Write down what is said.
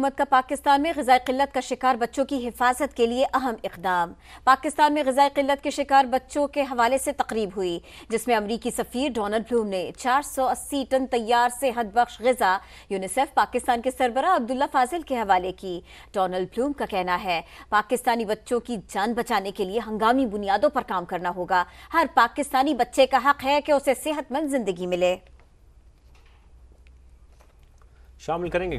हुकूमत का पाकिस्तान में गजाई किल्लत का शिकार बच्चों की हिफाजत के लिए अहम इकदाम पाकिस्तान में गजा किल्लत के शिकार बच्चों के हवाले से तकरीब हुई जिसमें अमरीकी सफ़ीर डोनल्ड ब्लूम ने 480 टन तैयार से हदबख्श गजा यूनिसेफ पाकिस्तान के सरबरा अब्दुल्ला फाजिल के हवाले की डोनल्ड ब्लूम का कहना है पाकिस्तानी बच्चों की जान बचाने के लिए हंगामी बुनियादों पर काम करना होगा हर पाकिस्तानी बच्चे का हक है कि उसे सेहतमंद जिंदगी मिले शामिल करेंगे